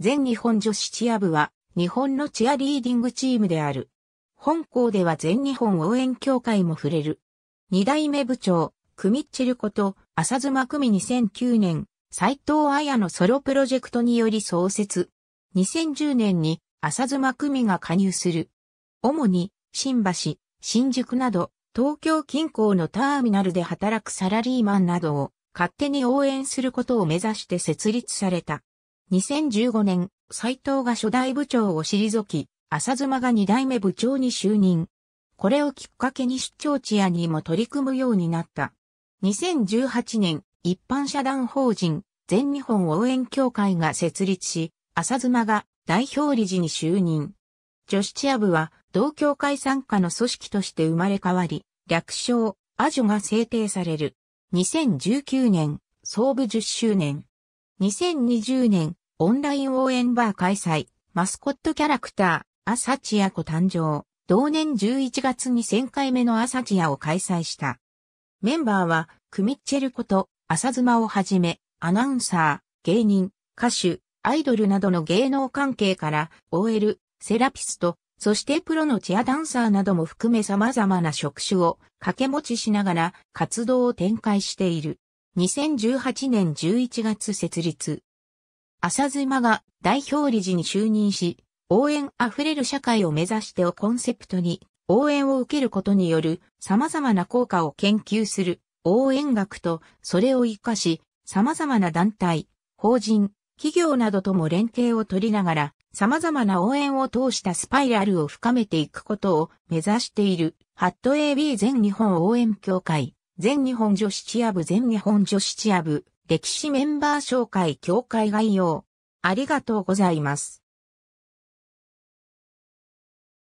全日本女子チア部は日本のチアリーディングチームである。本校では全日本応援協会も触れる。二代目部長、クミッチェルこと、浅妻久美2009年、斎藤彩のソロプロジェクトにより創設。2010年に浅妻久美が加入する。主に、新橋、新宿など、東京近郊のターミナルで働くサラリーマンなどを勝手に応援することを目指して設立された。2015年、斎藤が初代部長を退き、浅妻が二代目部長に就任。これをきっかけに出張チアにも取り組むようになった。2018年、一般社団法人、全日本応援協会が設立し、浅妻が代表理事に就任。女子チア部は、同協会参加の組織として生まれ変わり、略称、アジョが制定される。2019年、創部10周年。2020年、オンライン応援バー開催、マスコットキャラクター、サチア子誕生、同年11月に1000回目のアサチアを開催した。メンバーは、クミッチェルこと、ズ妻をはじめ、アナウンサー、芸人、歌手、アイドルなどの芸能関係から、OL、セラピスト、そしてプロのチアダンサーなども含め様々な職種を掛け持ちしながら活動を展開している。2018年11月設立。浅妻が代表理事に就任し、応援溢れる社会を目指してをコンセプトに、応援を受けることによる様々な効果を研究する応援学とそれを活かし、様々な団体、法人、企業などとも連携を取りながら、様々な応援を通したスパイラルを深めていくことを目指している、ハット AB 全日本応援協会、全日本女子チア部全日本女子チア部、歴史メンバー紹介協会概要。ありがとうございます。